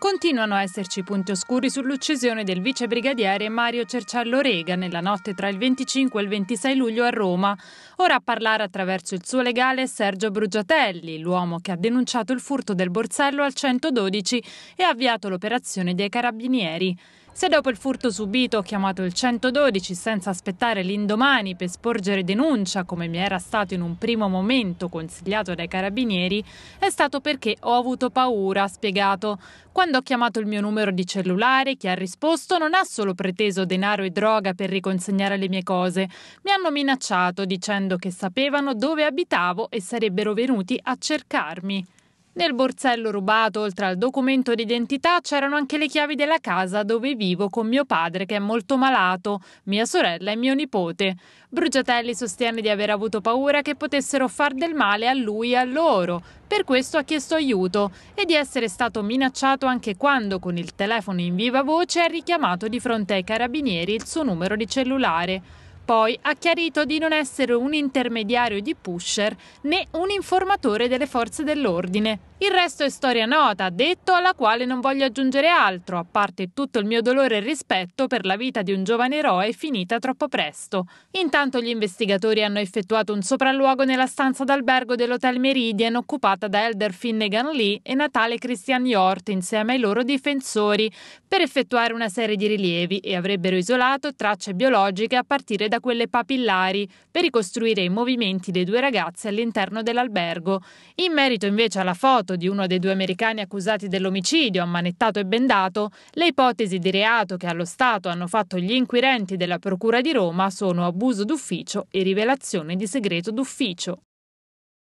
Continuano a esserci punti oscuri sull'uccisione del vicebrigadiere Mario Cerciallo Rega nella notte tra il 25 e il 26 luglio a Roma. Ora a parlare attraverso il suo legale Sergio Brugiatelli, l'uomo che ha denunciato il furto del borsello al 112 e ha avviato l'operazione dei carabinieri. Se dopo il furto subito ho chiamato il 112 senza aspettare l'indomani per sporgere denuncia, come mi era stato in un primo momento consigliato dai carabinieri, è stato perché ho avuto paura, ha spiegato. Quando ho chiamato il mio numero di cellulare, chi ha risposto non ha solo preteso denaro e droga per riconsegnare le mie cose, mi hanno minacciato dicendo che sapevano dove abitavo e sarebbero venuti a cercarmi. Nel borsello rubato, oltre al documento d'identità, c'erano anche le chiavi della casa dove vivo con mio padre che è molto malato, mia sorella e mio nipote. Brugiatelli sostiene di aver avuto paura che potessero far del male a lui e a loro, per questo ha chiesto aiuto e di essere stato minacciato anche quando con il telefono in viva voce ha richiamato di fronte ai carabinieri il suo numero di cellulare poi ha chiarito di non essere un intermediario di pusher né un informatore delle forze dell'ordine. Il resto è storia nota, detto alla quale non voglio aggiungere altro, a parte tutto il mio dolore e rispetto per la vita di un giovane eroe finita troppo presto. Intanto gli investigatori hanno effettuato un sopralluogo nella stanza d'albergo dell'Hotel Meridian occupata da Elder Finnegan Lee e Natale Christian Yort insieme ai loro difensori per effettuare una serie di rilievi e avrebbero isolato tracce biologiche a partire da quelle papillari per ricostruire i movimenti dei due ragazzi all'interno dell'albergo. In merito invece alla foto di uno dei due americani accusati dell'omicidio, ammanettato e bendato, le ipotesi di reato che allo Stato hanno fatto gli inquirenti della Procura di Roma sono abuso d'ufficio e rivelazione di segreto d'ufficio.